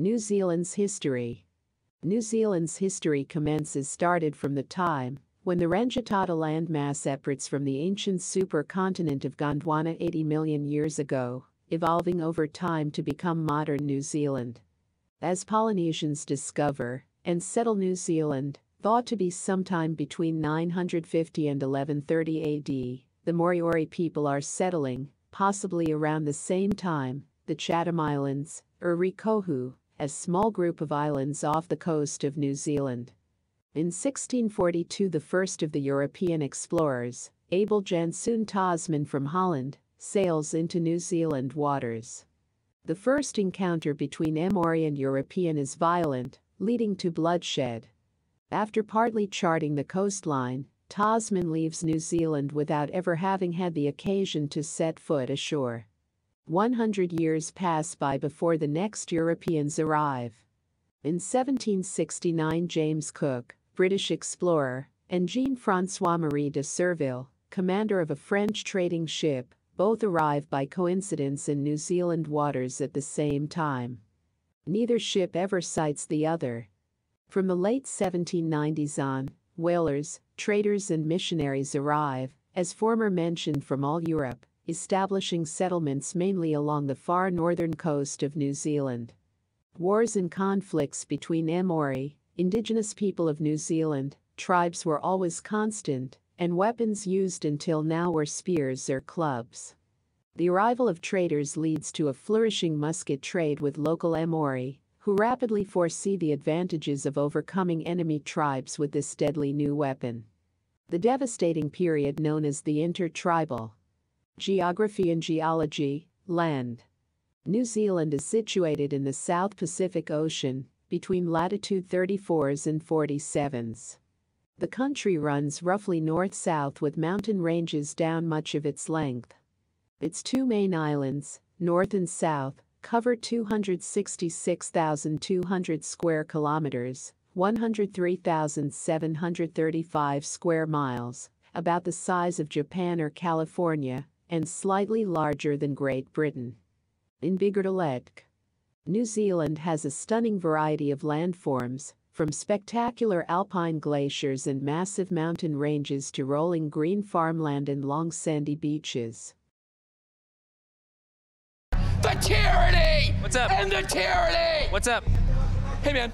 New Zealand's history. New Zealand's history commences started from the time when the Rangitata landmass separates from the ancient supercontinent of Gondwana 80 million years ago, evolving over time to become modern New Zealand. As Polynesians discover and settle New Zealand, thought to be sometime between 950 and 1130 AD, the Moriori people are settling, possibly around the same time, the Chatham Islands, or Rikohu, as small group of islands off the coast of New Zealand. In 1642 the first of the European explorers, Abel Janszoon Tasman from Holland, sails into New Zealand waters. The first encounter between Maori and European is violent, leading to bloodshed. After partly charting the coastline, Tasman leaves New Zealand without ever having had the occasion to set foot ashore. 100 years pass by before the next Europeans arrive. In 1769 James Cook, British explorer, and Jean-François Marie de Surville, commander of a French trading ship, both arrive by coincidence in New Zealand waters at the same time. Neither ship ever sights the other. From the late 1790s on, whalers, traders and missionaries arrive, as former mentioned from all Europe, establishing settlements mainly along the far northern coast of New Zealand. Wars and conflicts between Maori, indigenous people of New Zealand, tribes were always constant, and weapons used until now were spears or clubs. The arrival of traders leads to a flourishing musket trade with local Maori, who rapidly foresee the advantages of overcoming enemy tribes with this deadly new weapon. The devastating period known as the intertribal Geography and Geology, Land. New Zealand is situated in the South Pacific Ocean, between latitude 34s and 47s. The country runs roughly north-south with mountain ranges down much of its length. Its two main islands, north and south, cover 266,200 square kilometers, 103,735 square miles, about the size of Japan or California, and slightly larger than Great Britain. In Bigardalek, New Zealand has a stunning variety of landforms, from spectacular alpine glaciers and massive mountain ranges to rolling green farmland and long sandy beaches. The tyranny! What's up? And the tyranny! What's up? Hey, man.